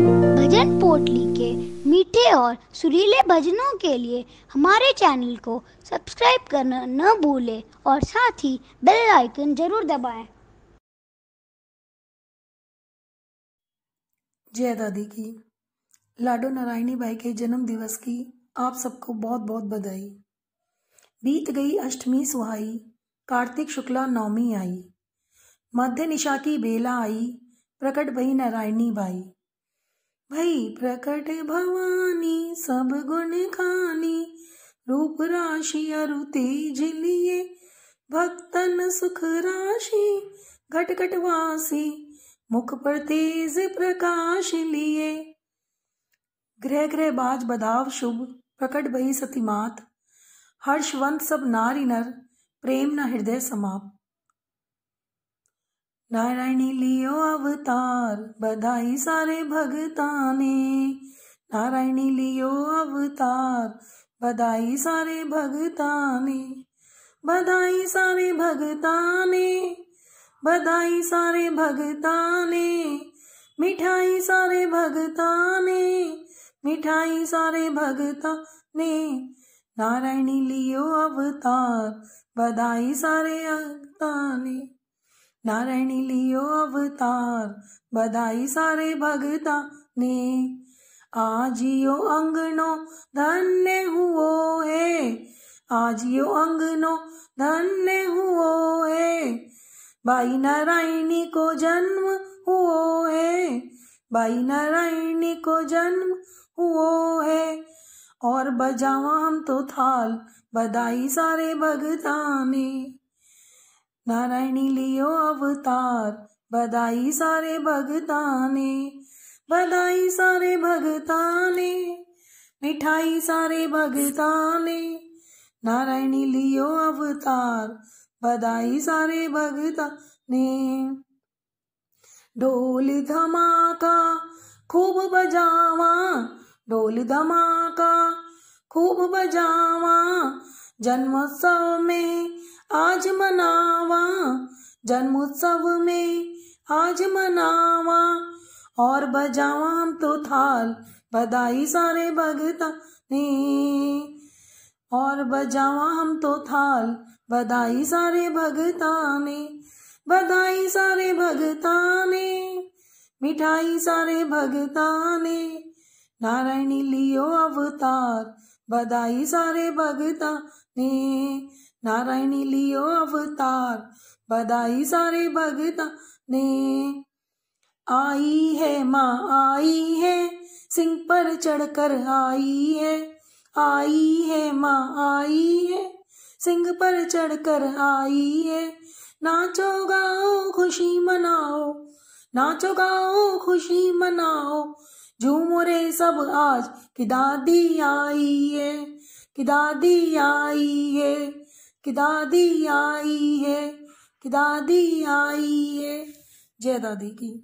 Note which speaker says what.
Speaker 1: भजन पोटली के मीठे और सुरीले भजनों के लिए हमारे चैनल को सब्सक्राइब करना न भूलें और साथ ही बेल आइकन जरूर दबाएं। जय दादी की लाडो नारायणी बाई के जन्म दिवस की आप सबको बहुत बहुत बधाई बीत गई अष्टमी सुहाई कार्तिक शुक्ला नवमी आई मध्य निशा की बेला आई प्रकट भई नारायणी बाई भई प्रकट भवानी सब गुण खानी रूप राशि अरु तेज लिए भक्तन सुख राशि घट घट वासी मुख पर तेज प्रकाश लिए ग्रह ग्रह बाज बदाव शुभ प्रकट भई सतीमात हर्षवंत सब नारी नर प्रेम न हृदय समाप्त नारायणी लियो अवतार बधाई सारे भगताने नारायणी लियो अवतार बधाई सारे भगताने बधाई सारे भगताने बधाई सारे भगताने मिठाई सारे भगताने मिठाई सारे भगताने नारायणी लियो अवतार बधाई सारे अगताने नारायणी लियो अवतार बधाई सारे भगता ने आजियो अंगनो धन्य हुओ है आजियो अंगनो धन्य हुओ है भाई नारायणी को जन्म हुओ है भाई नारायणी को जन्म हुओ है और बजावा हम तो थाल बधाई सारे भगता ने नारायणी लियो अवतार बधाई सारे भगता ने बधाई सारे भगता ने मिठाई सारे भगता ने नारायणी लियो अवतार बधाई सारे भगता ने ढोल धमाका खूब बजावा ढोल धमाका खूब बजावा जन्मोत्सव में आज मनावा जन्मोत्सव में आज मनावा और बजावा हम तो थाल बधाई सारे भगता ने और बजावा हम तो थाल बधाई सारे भगता ने बधाई सारे भगता ने मिठाई सारे भगता ने नारायणी लियो अवतार बधाई सारे भगता ने नारायणी लियो अवतार बधाई सारे भगता ने आई है माँ आई है सिंह पर चढ़कर आई है आई है माँ आई है सिंह पर चढ़कर आई है नाचो गाओ खुशी मनाओ नाचो गाओ खुशी मनाओ झूमो रे सब आज कि दादी आई है कि दादी आई है कि दादी आई है कि दादी आई है जय दादी की